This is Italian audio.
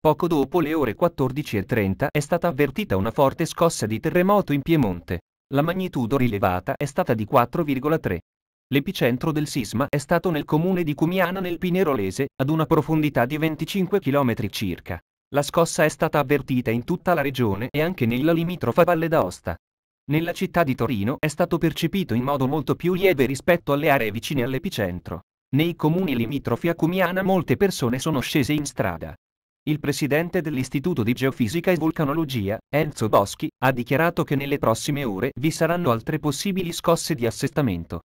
Poco dopo le ore 14.30 è stata avvertita una forte scossa di terremoto in Piemonte. La magnitudo rilevata è stata di 4,3. L'epicentro del sisma è stato nel comune di Cumiana nel Pinerolese, ad una profondità di 25 km circa. La scossa è stata avvertita in tutta la regione e anche nella limitrofa Valle d'Aosta. Nella città di Torino è stato percepito in modo molto più lieve rispetto alle aree vicine all'epicentro. Nei comuni limitrofi a Cumiana molte persone sono scese in strada. Il presidente dell'Istituto di Geofisica e Vulcanologia, Enzo Boschi, ha dichiarato che nelle prossime ore vi saranno altre possibili scosse di assestamento.